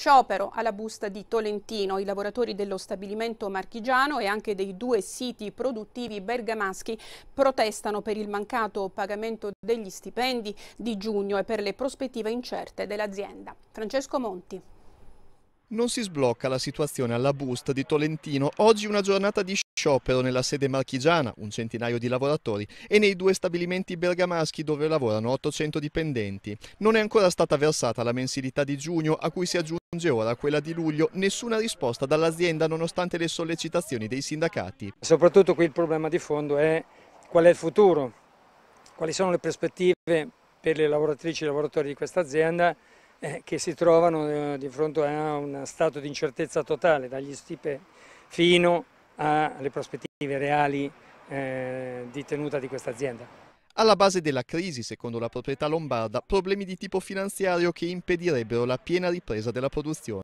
Sciopero alla busta di Tolentino, i lavoratori dello stabilimento marchigiano e anche dei due siti produttivi bergamaschi protestano per il mancato pagamento degli stipendi di giugno e per le prospettive incerte dell'azienda. Francesco Monti. Non si sblocca la situazione alla busta di Tolentino. Oggi una giornata di sciopero nella sede marchigiana, un centinaio di lavoratori, e nei due stabilimenti bergamaschi dove lavorano 800 dipendenti. Non è ancora stata versata la mensilità di giugno, a cui si aggiunge ora quella di luglio. Nessuna risposta dall'azienda nonostante le sollecitazioni dei sindacati. Soprattutto qui il problema di fondo è qual è il futuro, quali sono le prospettive per le lavoratrici e i lavoratori di questa azienda eh, che si trovano eh, di fronte a uno stato di incertezza totale, dagli stipe fino alle prospettive reali eh, di tenuta di questa azienda. Alla base della crisi, secondo la proprietà lombarda, problemi di tipo finanziario che impedirebbero la piena ripresa della produzione.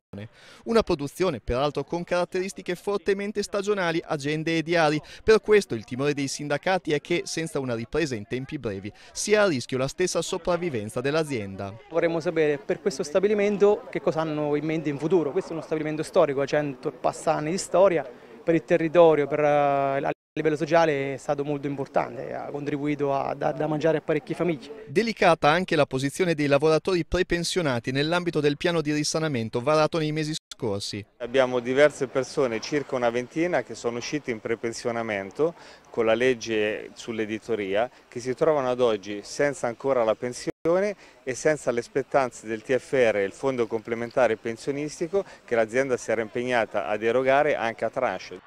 Una produzione peraltro con caratteristiche fortemente stagionali, agende e diari. Per questo il timore dei sindacati è che, senza una ripresa in tempi brevi, sia a rischio la stessa sopravvivenza dell'azienda. Vorremmo sapere per questo stabilimento che cosa hanno in mente in futuro. Questo è uno stabilimento storico, ha cento e passa anni di storia per il territorio, per la eh, a livello sociale è stato molto importante, ha contribuito a dar da mangiare a parecchie famiglie. Delicata anche la posizione dei lavoratori prepensionati nell'ambito del piano di risanamento varato nei mesi scorsi. Abbiamo diverse persone, circa una ventina, che sono uscite in prepensionamento con la legge sull'editoria, che si trovano ad oggi senza ancora la pensione e senza le aspettanze del TFR, il Fondo Complementare Pensionistico, che l'azienda si era impegnata ad erogare anche a tranche.